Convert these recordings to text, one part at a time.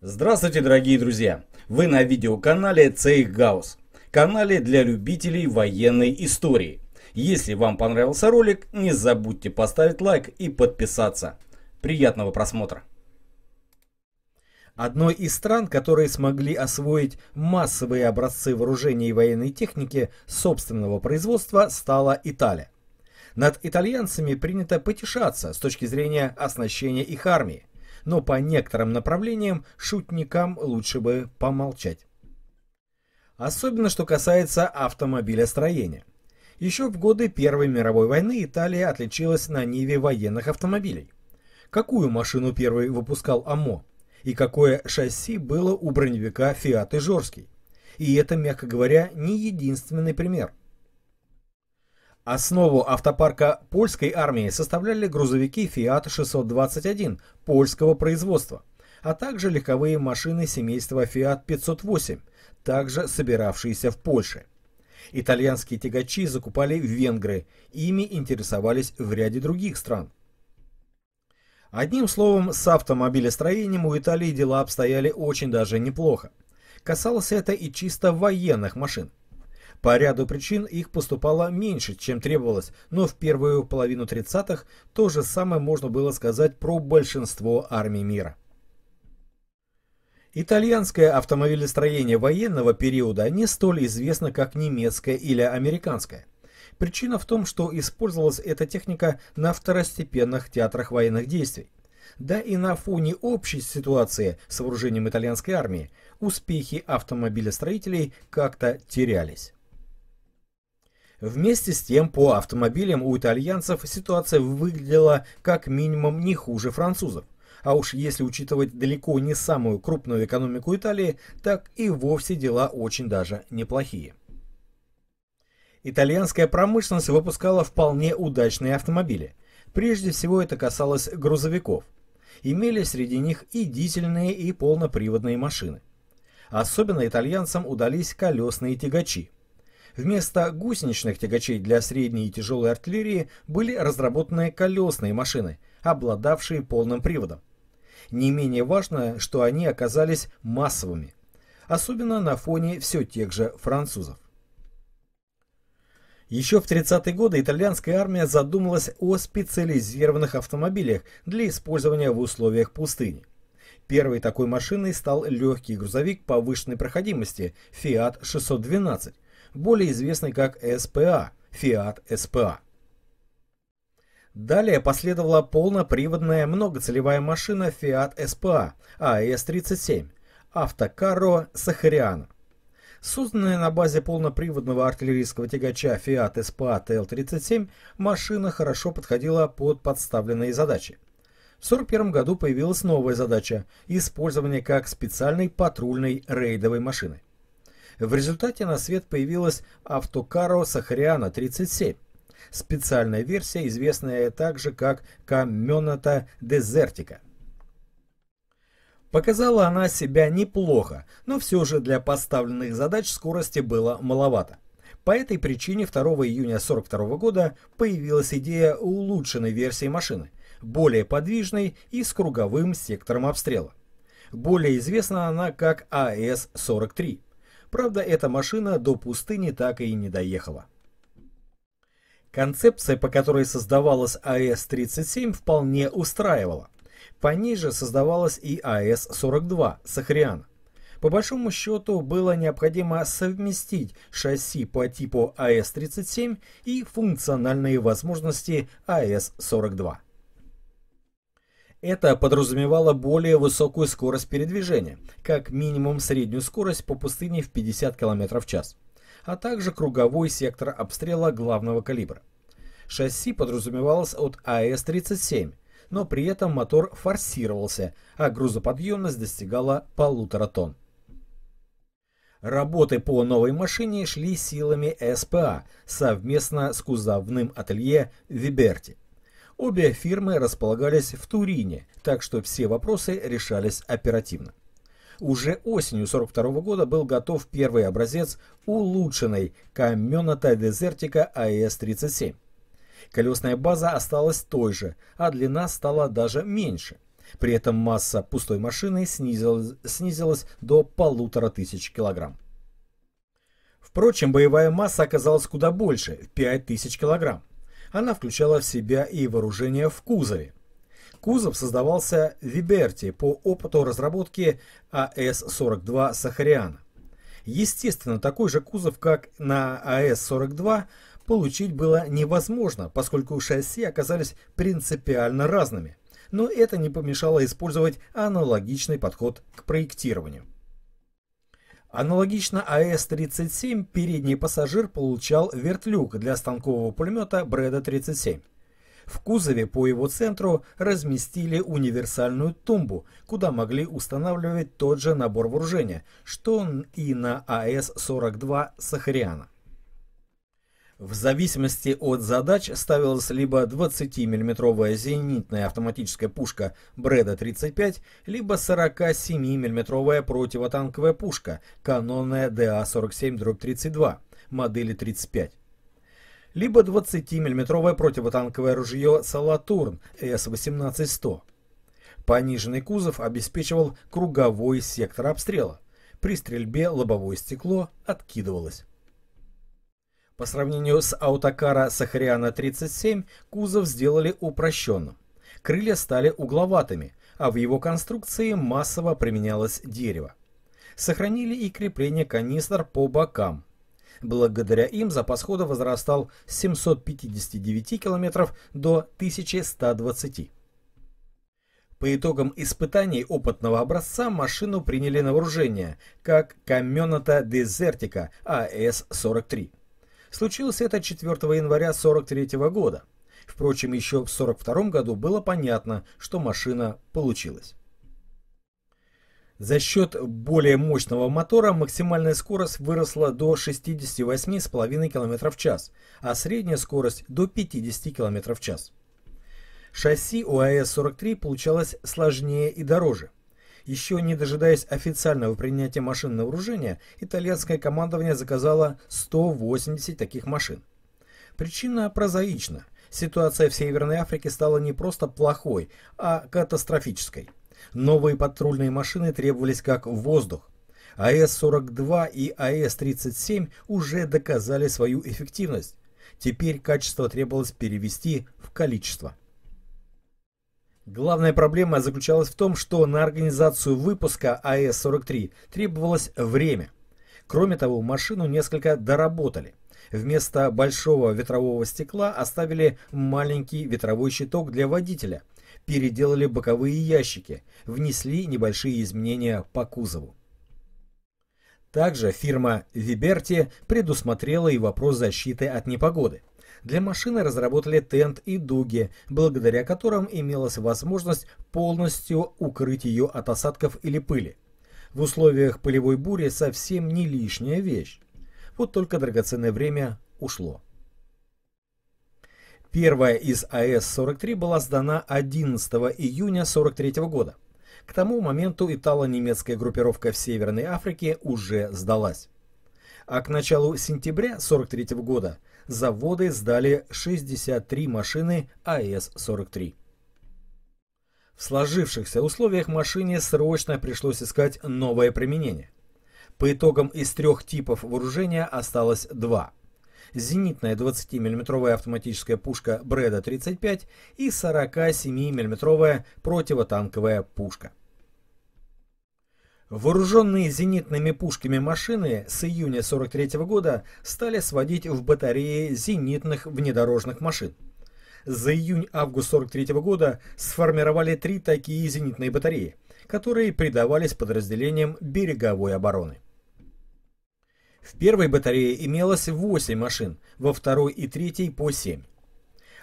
Здравствуйте, дорогие друзья! Вы на видеоканале Цейх Гаус, канале для любителей военной истории. Если вам понравился ролик, не забудьте поставить лайк и подписаться. Приятного просмотра! Одной из стран, которые смогли освоить массовые образцы вооружения и военной техники собственного производства, стала Италия. Над итальянцами принято потешаться с точки зрения оснащения их армии – но по некоторым направлениям шутникам лучше бы помолчать. Особенно что касается автомобилястроения. Еще в годы Первой мировой войны Италия отличилась на ниве военных автомобилей. Какую машину первый выпускал АМО? И какое шасси было у броневика Фиат Ижорский? И это, мягко говоря, не единственный пример – Основу автопарка польской армии составляли грузовики Fiat 621 польского производства, а также легковые машины семейства Fiat 508, также собиравшиеся в Польше. Итальянские тягачи закупали в венгры, ими интересовались в ряде других стран. Одним словом, с автомобилестроением у Италии дела обстояли очень даже неплохо. Касалось это и чисто военных машин. По ряду причин их поступало меньше, чем требовалось, но в первую половину 30-х то же самое можно было сказать про большинство армий мира. Итальянское автомобилестроение военного периода не столь известно, как немецкое или американское. Причина в том, что использовалась эта техника на второстепенных театрах военных действий. Да и на фоне общей ситуации с вооружением итальянской армии успехи автомобилестроителей как-то терялись. Вместе с тем, по автомобилям у итальянцев ситуация выглядела как минимум не хуже французов. А уж если учитывать далеко не самую крупную экономику Италии, так и вовсе дела очень даже неплохие. Итальянская промышленность выпускала вполне удачные автомобили. Прежде всего это касалось грузовиков. Имели среди них и дизельные, и полноприводные машины. Особенно итальянцам удались колесные тягачи – Вместо гусеничных тягачей для средней и тяжелой артиллерии были разработаны колесные машины, обладавшие полным приводом. Не менее важно, что они оказались массовыми, особенно на фоне все тех же французов. Еще в 30-е годы итальянская армия задумалась о специализированных автомобилях для использования в условиях пустыни. Первой такой машиной стал легкий грузовик повышенной проходимости Fiat 612, более известный как СПА, Fiat SPA. Далее последовала полноприводная многоцелевая машина Fiat SPA AS-37 Автокарро Сахариан. Созданная на базе полноприводного артиллерийского тягача Fiat SPA TL-37, машина хорошо подходила под подставленные задачи. В 1941 году появилась новая задача – использование как специальной патрульной рейдовой машины. В результате на свет появилась автокаро Сахариана 37, специальная версия, известная также как Камената Дезертика. Показала она себя неплохо, но все же для поставленных задач скорости было маловато. По этой причине 2 июня 1942 года появилась идея улучшенной версии машины, более подвижной и с круговым сектором обстрела. Более известна она как АС-43. Правда, эта машина до пустыни так и не доехала. Концепция, по которой создавалась АЭС-37, вполне устраивала. Пониже создавалась и АЭС-42 «Сахриан». По большому счету было необходимо совместить шасси по типу АЭС-37 и функциональные возможности АЭС-42. Это подразумевало более высокую скорость передвижения, как минимум среднюю скорость по пустыне в 50 км в час, а также круговой сектор обстрела главного калибра. Шасси подразумевалось от АС-37, но при этом мотор форсировался, а грузоподъемность достигала полутора тонн. Работы по новой машине шли силами СПА совместно с кузовным ателье «Виберти». Обе фирмы располагались в Турине, так что все вопросы решались оперативно. Уже осенью 1942 года был готов первый образец улучшенной каменота дезертика АЭС-37. Колесная база осталась той же, а длина стала даже меньше. При этом масса пустой машины снизилась, снизилась до полутора тысяч килограмм. Впрочем, боевая масса оказалась куда больше – 5000 килограмм. Она включала в себя и вооружение в кузове. Кузов создавался в Виберте по опыту разработки АС-42 «Сахариана». Естественно, такой же кузов, как на АС-42, получить было невозможно, поскольку шасси оказались принципиально разными. Но это не помешало использовать аналогичный подход к проектированию. Аналогично АС-37 передний пассажир получал вертлюк для станкового пулемета бреда 37 В кузове по его центру разместили универсальную тумбу, куда могли устанавливать тот же набор вооружения, что и на АС-42 Сахариана. В зависимости от задач ставилась либо 20-мм зенитная автоматическая пушка Бреда-35, либо 47-мм противотанковая пушка канонная ДА-47-32 модели 35 либо 20-мм противотанковое ружье «Салатурн» С-18-100. Пониженный кузов обеспечивал круговой сектор обстрела. При стрельбе лобовое стекло откидывалось. По сравнению с аутокара Сахариана 37, кузов сделали упрощенным. Крылья стали угловатыми, а в его конструкции массово применялось дерево. Сохранили и крепление канистр по бокам. Благодаря им запас хода возрастал с 759 км до 1120 по итогам испытаний опытного образца машину приняли на вооружение, как Камената Дезертика АС-43. Случилось это 4 января 43 года. Впрочем, еще в 42 году было понятно, что машина получилась. За счет более мощного мотора максимальная скорость выросла до 68,5 км в час, а средняя скорость до 50 км в час. Шасси у АЭС-43 получалось сложнее и дороже. Еще не дожидаясь официального принятия машин на вооружение, итальянское командование заказало 180 таких машин. Причина прозаична. Ситуация в Северной Африке стала не просто плохой, а катастрофической. Новые патрульные машины требовались как воздух. АС-42 и АС-37 уже доказали свою эффективность. Теперь качество требовалось перевести в количество. Главная проблема заключалась в том, что на организацию выпуска АЭС-43 требовалось время. Кроме того, машину несколько доработали. Вместо большого ветрового стекла оставили маленький ветровой щиток для водителя, переделали боковые ящики, внесли небольшие изменения по кузову. Также фирма Виберти предусмотрела и вопрос защиты от непогоды. Для машины разработали тент и дуги, благодаря которым имелась возможность полностью укрыть ее от осадков или пыли. В условиях пылевой бури совсем не лишняя вещь. Вот только драгоценное время ушло. Первая из АЭС-43 была сдана 11 июня 43 года. К тому моменту итало-немецкая группировка в Северной Африке уже сдалась. А к началу сентября 43 года заводы сдали 63 машины ас 43 В сложившихся условиях машине срочно пришлось искать новое применение. По итогам из трех типов вооружения осталось два. Зенитная 20 миллиметровая автоматическая пушка Бреда-35 и 47 миллиметровая противотанковая пушка. Вооруженные зенитными пушками машины с июня 43 года стали сводить в батареи зенитных внедорожных машин. За июнь-август 43 года сформировали три такие зенитные батареи, которые придавались подразделениям береговой обороны. В первой батарее имелось 8 машин, во второй и третьей по 7.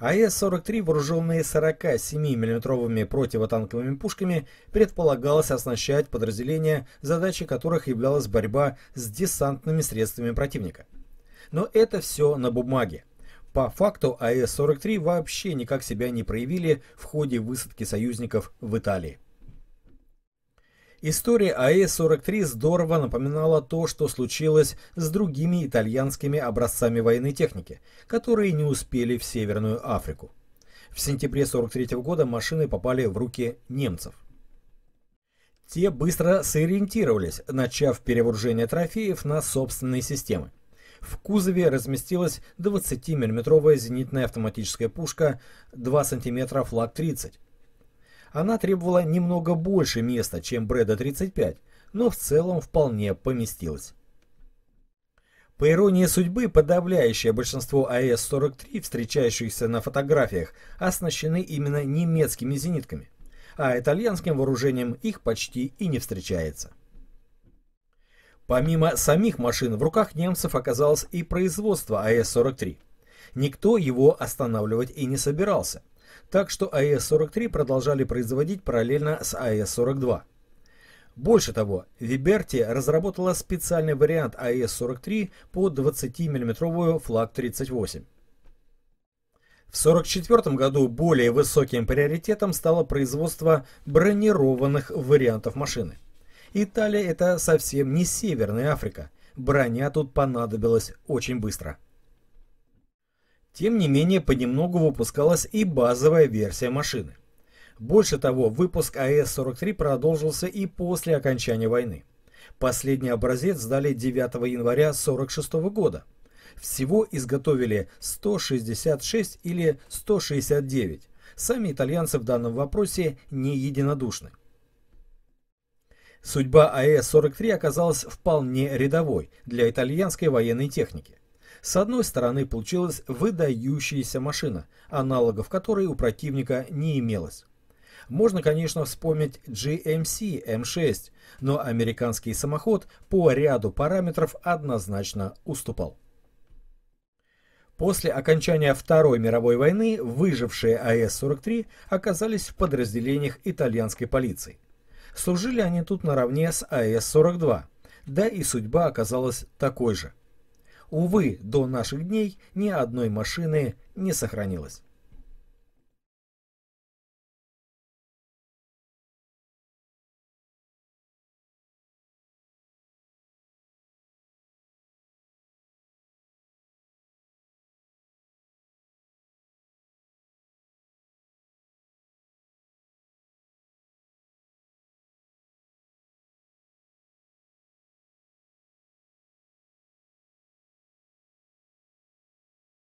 АЭС-43, вооруженные 47-мм противотанковыми пушками, предполагалось оснащать подразделения, задачей которых являлась борьба с десантными средствами противника. Но это все на бумаге. По факту АЭС-43 вообще никак себя не проявили в ходе высадки союзников в Италии. История АЭ-43 здорово напоминала то, что случилось с другими итальянскими образцами военной техники, которые не успели в Северную Африку. В сентябре 1943 года машины попали в руки немцев. Те быстро сориентировались, начав перевооружение трофеев на собственные системы. В кузове разместилась 20 миллиметровая зенитная автоматическая пушка 2 см флаг 30 она требовала немного больше места, чем Брэда 35, но в целом вполне поместилась. По иронии судьбы, подавляющее большинство АЭС-43, встречающихся на фотографиях, оснащены именно немецкими зенитками, а итальянским вооружением их почти и не встречается. Помимо самих машин, в руках немцев оказалось и производство АЭС-43. Никто его останавливать и не собирался так что АЭС-43 продолжали производить параллельно с АЭС-42. Больше того, Виберти разработала специальный вариант АЭС-43 по 20 миллиметровую флаг-38. В 1944 году более высоким приоритетом стало производство бронированных вариантов машины. Италия – это совсем не Северная Африка. Броня тут понадобилась очень быстро. Тем не менее, понемногу выпускалась и базовая версия машины. Больше того, выпуск АЭС-43 продолжился и после окончания войны. Последний образец сдали 9 января 1946 года. Всего изготовили 166 или 169. Сами итальянцы в данном вопросе не единодушны. Судьба АЭС-43 оказалась вполне рядовой для итальянской военной техники. С одной стороны получилась выдающаяся машина, аналогов которой у противника не имелось. Можно, конечно, вспомнить GMC M6, но американский самоход по ряду параметров однозначно уступал. После окончания Второй мировой войны выжившие АС-43 оказались в подразделениях итальянской полиции. Служили они тут наравне с АС-42, да и судьба оказалась такой же. Увы, до наших дней ни одной машины не сохранилось.